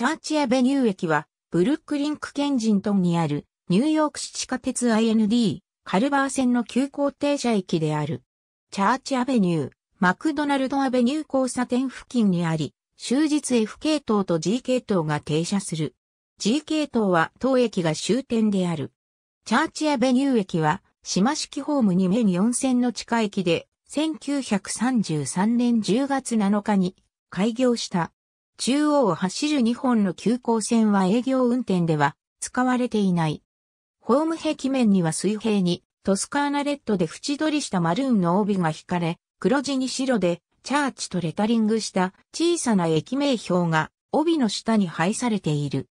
チャーチアベニュー駅は、ブルックリンクケンジントンにある、ニューヨーク市地下鉄 IND、カルバー線の急行停車駅である。チャーチアベニュー、マクドナルドアベニュー交差点付近にあり、終日 F 系統と G 系統が停車する。G 系統は当駅が終点である。チャーチアベニュー駅は、島式ホーム2面4線の地下駅で、1933年10月7日に開業した中央を走る2本の急行線は営業運転では使われていない。ホーム壁面には水平にトスカーナレッドで縁取りしたマルーンの帯が引かれ、黒地に白でチャーチとレタリングした小さな駅名標が帯の下に配されている。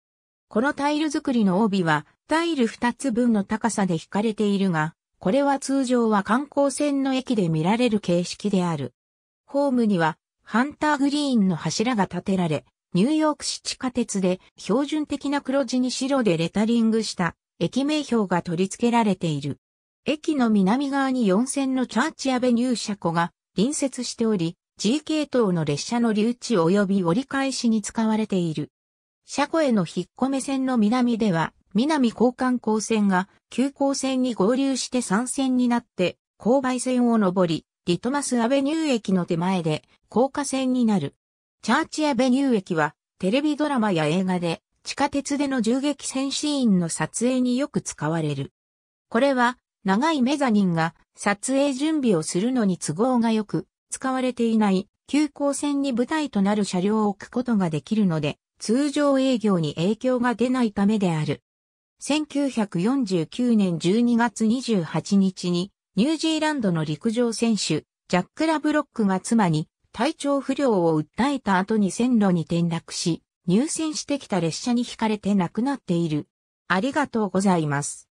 このタイル作りの帯はタイル2つ分の高さで引かれているが、これは通常は観光船の駅で見られる形式である。ホームにはハンターグリーンの柱が建てられ、ニューヨーク市地下鉄で標準的な黒地に白でレタリングした駅名標が取り付けられている。駅の南側に4線のチャーチアベニュー車庫が隣接しており、G 系統の列車の留置及び折り返しに使われている。車庫への引っ込め線の南では、南交換港線が急行線に合流して3線になって、勾配線を上り、リトマスアベニュー駅の手前で高架線になる。チャーチアベニュー駅はテレビドラマや映画で地下鉄での銃撃戦シーンの撮影によく使われる。これは長いメザニンが撮影準備をするのに都合がよく使われていない急行線に舞台となる車両を置くことができるので通常営業に影響が出ないためである。1949年12月28日にニュージーランドの陸上選手、ジャック・ラブロックが妻に体調不良を訴えた後に線路に転落し、入線してきた列車に引かれて亡くなっている。ありがとうございます。